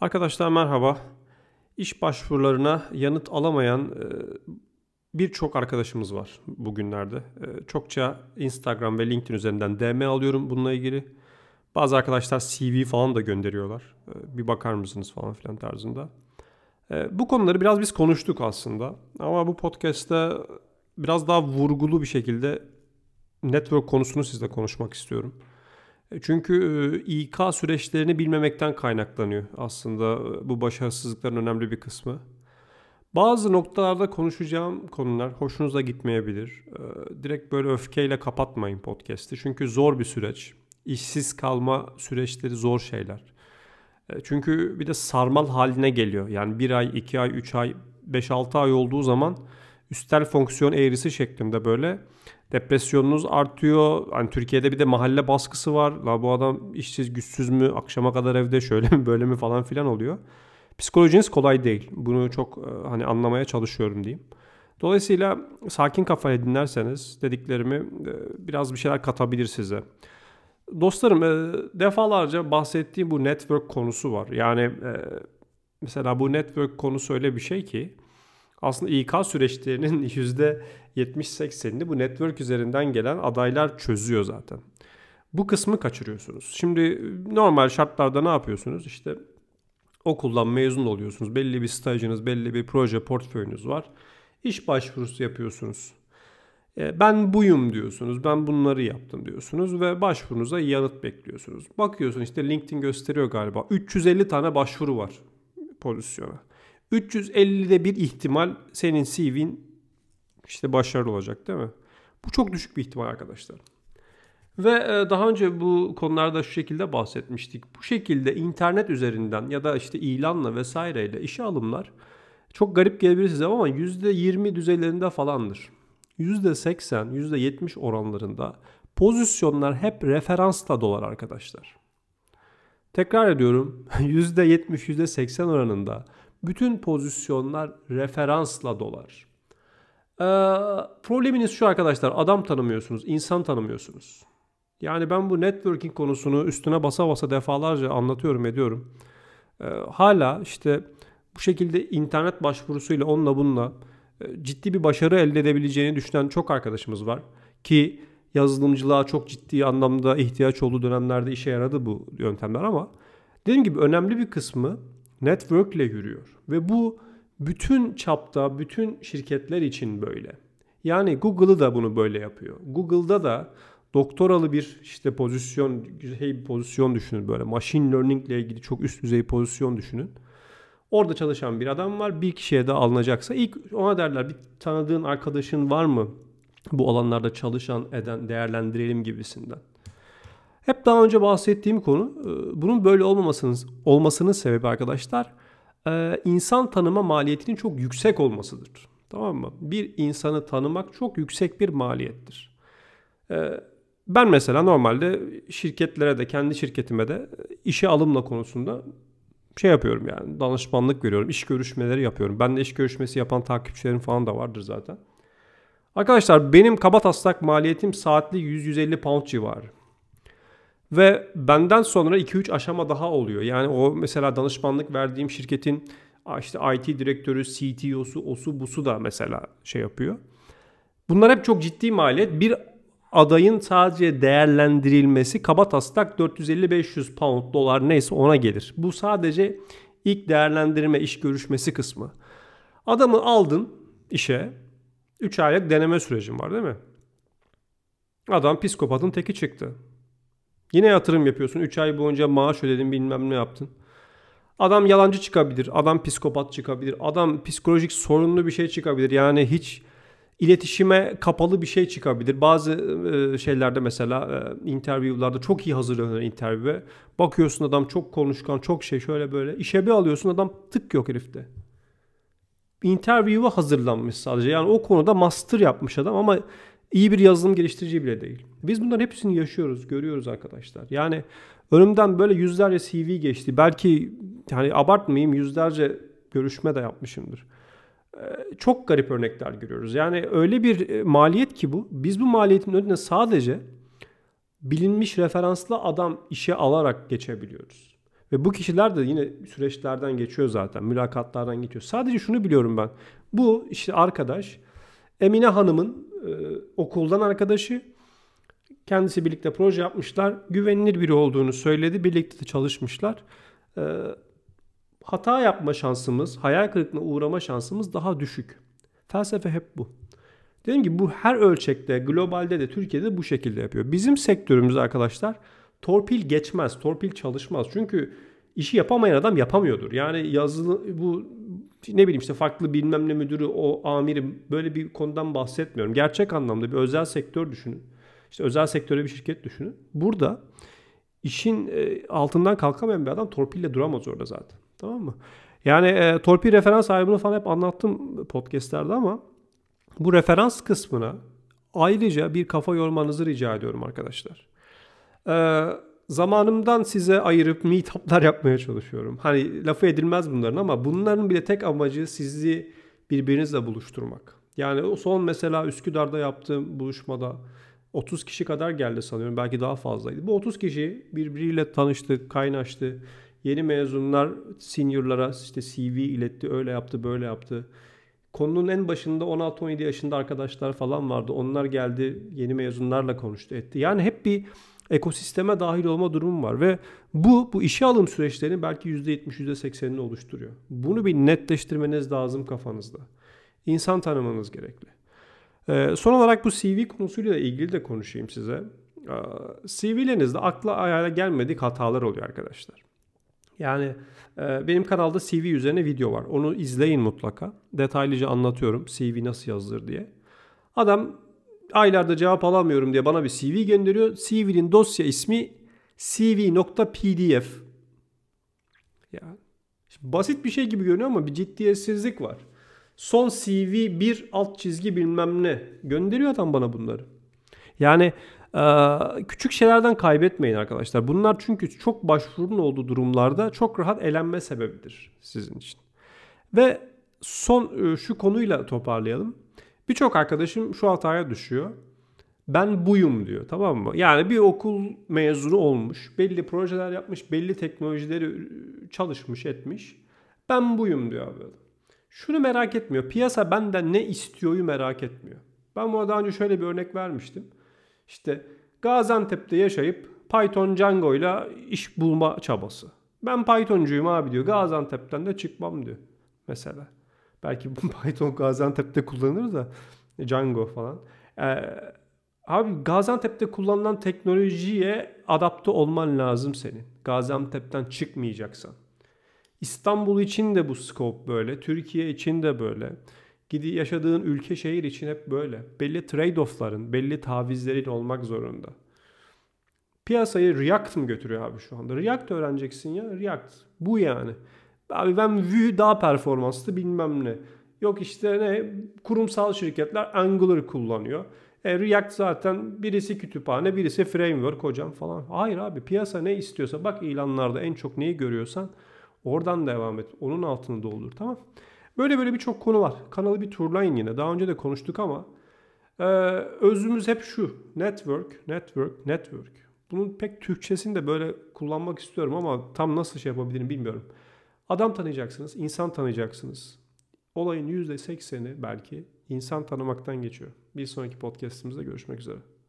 Arkadaşlar merhaba. İş başvurularına yanıt alamayan e, birçok arkadaşımız var bugünlerde. E, çokça Instagram ve LinkedIn üzerinden DM alıyorum bununla ilgili. Bazı arkadaşlar CV falan da gönderiyorlar. E, bir bakar mısınız falan filan tarzında. Bu konuları biraz biz konuştuk aslında. Ama bu podcast'te biraz daha vurgulu bir şekilde network konusunu sizle konuşmak istiyorum. E, çünkü e, İK süreçlerini bilmemekten kaynaklanıyor aslında e, bu başarısızlıkların önemli bir kısmı. Bazı noktalarda konuşacağım konular hoşunuza gitmeyebilir. Direkt böyle öfkeyle kapatmayın podcast'i. Çünkü zor bir süreç. İşsiz kalma süreçleri zor şeyler. Çünkü bir de sarmal haline geliyor. Yani bir ay, iki ay, üç ay, beş altı ay olduğu zaman üstel fonksiyon eğrisi şeklinde böyle depresyonunuz artıyor. Hani Türkiye'de bir de mahalle baskısı var. La bu adam işsiz güçsüz mü akşama kadar evde şöyle mi böyle mi falan filan oluyor. Psikolojiniz kolay değil. Bunu çok e, hani anlamaya çalışıyorum diyeyim. Dolayısıyla sakin kafayla dinlerseniz dediklerimi e, biraz bir şeyler katabilir size. Dostlarım e, defalarca bahsettiğim bu network konusu var. Yani mesela bu network konusu öyle bir şey ki aslında İK süreçlerinin %70-80'ini bu network üzerinden gelen adaylar çözüyor zaten. Bu kısmı kaçırıyorsunuz. Şimdi e, normal şartlarda ne yapıyorsunuz? İşte okuldan mezun oluyorsunuz. Belli bir stajınız, belli bir proje portföyünüz var. İş başvurusu yapıyorsunuz. E, ben buyum diyorsunuz. Ben bunları yaptım diyorsunuz ve başvurunuza yanıt bekliyorsunuz. Bakıyorsun işte LinkedIn gösteriyor galiba. 350 tane başvuru var pozisyona. 350'de bir ihtimal senin CV'in işte başarılı olacak değil mi? Bu çok düşük bir ihtimal arkadaşlar. Ve e, daha önce bu konularda şu şekilde bahsetmiştik. Bu şekilde internet üzerinden ya da işte ilanla vesaireyle işe alımlar çok garip gelebilir size ama %20 düzeylerinde falandır. %80, %70 oranlarında pozisyonlar hep referansla dolar arkadaşlar. Tekrar ediyorum %70, %80 oranında bütün pozisyonlar referansla dolar. Ee, probleminiz şu arkadaşlar adam tanımıyorsunuz, insan tanımıyorsunuz. Yani ben bu networking konusunu üstüne basa basa defalarca anlatıyorum ediyorum. Ee, hala işte bu şekilde internet başvurusuyla onunla bununla e, ciddi bir başarı elde edebileceğini düşünen çok arkadaşımız var. Ki yazılımcılığa çok ciddi anlamda ihtiyaç olduğu dönemlerde işe yaradı bu yöntemler ama dediğim gibi önemli bir kısmı network ile yürüyor. Ve bu bütün çapta, bütün şirketler için böyle. Yani Google'ı da bunu böyle yapıyor. Google'da da doktoralı bir işte pozisyon, şey bir pozisyon düşünün böyle. Machine learning ile ilgili çok üst düzey pozisyon düşünün. Orada çalışan bir adam var. Bir kişiye de alınacaksa ilk ona derler bir tanıdığın arkadaşın var mı? Bu alanlarda çalışan eden değerlendirelim gibisinden. Hep daha önce bahsettiğim konu e, bunun böyle olmamasının olmasının sebebi arkadaşlar e, insan tanıma maliyetinin çok yüksek olmasıdır. Tamam mı? Bir insanı tanımak çok yüksek bir maliyettir. E, ben mesela normalde şirketlere de kendi şirketime de işe alımla konusunda şey yapıyorum yani danışmanlık veriyorum. iş görüşmeleri yapıyorum. Ben de iş görüşmesi yapan takipçilerim falan da vardır zaten. Arkadaşlar benim kaba taslak maliyetim saatli 100-150 pound civarı. Ve benden sonra 2-3 aşama daha oluyor. Yani o mesela danışmanlık verdiğim şirketin işte IT direktörü, CTO'su, osu, busu da mesela şey yapıyor. Bunlar hep çok ciddi maliyet. Bir adayın sadece değerlendirilmesi kaba taslak 450-500 pound dolar neyse ona gelir. Bu sadece ilk değerlendirme iş görüşmesi kısmı. Adamı aldın işe 3 aylık deneme sürecin var değil mi? Adam psikopatın teki çıktı. Yine yatırım yapıyorsun. 3 ay boyunca maaş ödedin bilmem ne yaptın. Adam yalancı çıkabilir. Adam psikopat çıkabilir. Adam psikolojik sorunlu bir şey çıkabilir. Yani hiç iletişime kapalı bir şey çıkabilir. Bazı e, şeylerde mesela e, interviewlarda çok iyi hazırlanır interview'e. Bakıyorsun adam çok konuşkan, çok şey şöyle böyle. İşe bir alıyorsun adam tık yok herifte. Interview'a hazırlanmış sadece. Yani o konuda master yapmış adam ama iyi bir yazılım geliştirici bile değil. Biz bunların hepsini yaşıyoruz, görüyoruz arkadaşlar. Yani önümden böyle yüzlerce CV geçti. Belki hani abartmayayım yüzlerce görüşme de yapmışımdır. Ee, çok garip örnekler görüyoruz. Yani öyle bir e, maliyet ki bu. Biz bu maliyetin önüne sadece bilinmiş referanslı adam işe alarak geçebiliyoruz. Ve bu kişiler de yine süreçlerden geçiyor zaten. Mülakatlardan geçiyor. Sadece şunu biliyorum ben. Bu işte arkadaş Emine Hanım'ın e, okuldan arkadaşı. Kendisi birlikte proje yapmışlar. Güvenilir biri olduğunu söyledi. Birlikte de çalışmışlar. E, hata yapma şansımız, hayal kırıklığına uğrama şansımız daha düşük. Felsefe hep bu. Dedim ki bu her ölçekte, globalde de Türkiye'de bu şekilde yapıyor. Bizim sektörümüz arkadaşlar torpil geçmez, torpil çalışmaz. Çünkü işi yapamayan adam yapamıyordur. Yani yazılı bu ne bileyim işte farklı bilmem ne müdürü o amirim böyle bir konudan bahsetmiyorum. Gerçek anlamda bir özel sektör düşünün. İşte özel sektöre bir şirket düşünün. Burada işin e, altından kalkamayan bir adam torpille duramaz orada zaten. Tamam mı? Yani e, torpil referans ayrımını falan hep anlattım podcastlerde ama bu referans kısmına ayrıca bir kafa yormanızı rica ediyorum arkadaşlar. Eee zamanımdan size ayırıp meetuplar yapmaya çalışıyorum. Hani lafı edilmez bunların ama bunların bile tek amacı sizi birbirinizle buluşturmak. Yani o son mesela Üsküdar'da yaptığım buluşmada 30 kişi kadar geldi sanıyorum. Belki daha fazlaydı. Bu 30 kişi birbiriyle tanıştı, kaynaştı. Yeni mezunlar seniorlara işte CV iletti, öyle yaptı, böyle yaptı. Konunun en başında 16-17 yaşında arkadaşlar falan vardı. Onlar geldi yeni mezunlarla konuştu etti. Yani hep bir ekosisteme dahil olma durumu var ve bu bu işe alım süreçlerinin belki %70 %80'ini oluşturuyor. Bunu bir netleştirmeniz lazım kafanızda. İnsan tanımanız gerekli. Ee, son olarak bu CV konusuyla ilgili de konuşayım size. Ee, CV'lerinizde akla ayara gelmedik hatalar oluyor arkadaşlar. Yani e, benim kanalda CV üzerine video var. Onu izleyin mutlaka. Detaylıca anlatıyorum CV nasıl yazılır diye. Adam aylarda cevap alamıyorum diye bana bir CV gönderiyor. CV'nin dosya ismi cv.pdf. Yani basit bir şey gibi görünüyor ama bir ciddiyetsizlik var. Son CV bir alt çizgi bilmem ne. Gönderiyor adam bana bunları. Yani ee, küçük şeylerden kaybetmeyin arkadaşlar. Bunlar çünkü çok başvurun olduğu durumlarda çok rahat elenme sebebidir sizin için. Ve son e, şu konuyla toparlayalım. Birçok arkadaşım şu hataya düşüyor. Ben buyum diyor tamam mı? Yani bir okul mezunu olmuş, belli projeler yapmış, belli teknolojileri çalışmış, etmiş. Ben buyum diyor abi. Şunu merak etmiyor. Piyasa benden ne istiyor'yu merak etmiyor. Ben buna daha önce şöyle bir örnek vermiştim. İşte Gaziantep'te yaşayıp Python Django ile iş bulma çabası. Ben Pythoncuyum abi diyor. Gaziantep'ten de çıkmam diyor. Mesela. Belki Python Gaziantep'te kullanılır da Django falan. Ee, abi Gaziantep'te kullanılan teknolojiye adapte olman lazım senin. Gaziantep'ten çıkmayacaksan. İstanbul için de bu scope böyle. Türkiye için de böyle. Gidi yaşadığın ülke şehir için hep böyle. Belli trade-off'ların, belli tavizlerin olmak zorunda. Piyasayı React mı götürüyor abi şu anda? React öğreneceksin ya. React. Bu yani. Abi ben Vue daha performanslı bilmem ne. Yok işte ne kurumsal şirketler Angular kullanıyor. E, React zaten birisi kütüphane, birisi framework hocam falan. Hayır abi piyasa ne istiyorsa bak ilanlarda en çok neyi görüyorsan oradan devam et. Onun altını doldur tamam Böyle böyle birçok konu var. Kanalı bir turlayın yine. Daha önce de konuştuk ama e, özümüz hep şu. Network, network, network. Bunun pek Türkçesini de böyle kullanmak istiyorum ama tam nasıl şey yapabilirim bilmiyorum. Adam tanıyacaksınız, insan tanıyacaksınız. Olayın %80'i belki insan tanımaktan geçiyor. Bir sonraki podcastimizde görüşmek üzere.